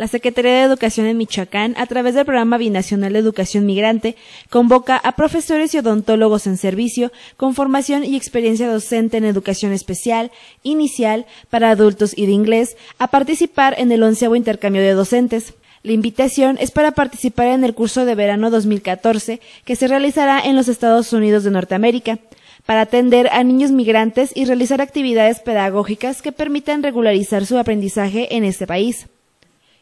La Secretaría de Educación en Michoacán, a través del Programa Binacional de Educación Migrante, convoca a profesores y odontólogos en servicio con formación y experiencia docente en educación especial, inicial, para adultos y de inglés, a participar en el onceavo intercambio de docentes. La invitación es para participar en el curso de verano 2014 que se realizará en los Estados Unidos de Norteamérica para atender a niños migrantes y realizar actividades pedagógicas que permitan regularizar su aprendizaje en este país.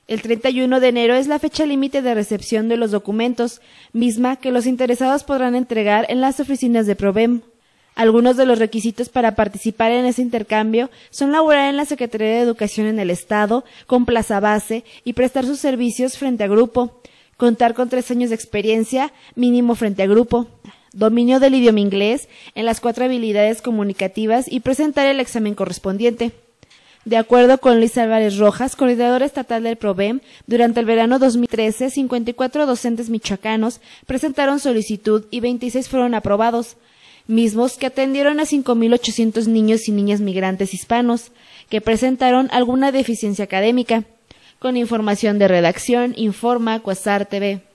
El 31 de enero es la fecha límite de recepción de los documentos, misma que los interesados podrán entregar en las oficinas de PROBEM. Algunos de los requisitos para participar en ese intercambio son laborar en la Secretaría de Educación en el Estado, con plaza base y prestar sus servicios frente a grupo, contar con tres años de experiencia mínimo frente a grupo, dominio del idioma inglés en las cuatro habilidades comunicativas y presentar el examen correspondiente. De acuerdo con Luis Álvarez Rojas, coordinador estatal del PROBEM, durante el verano 2013, 54 docentes michoacanos presentaron solicitud y 26 fueron aprobados, mismos que atendieron a 5.800 niños y niñas migrantes hispanos que presentaron alguna deficiencia académica. Con información de redacción, informa Cuasar TV.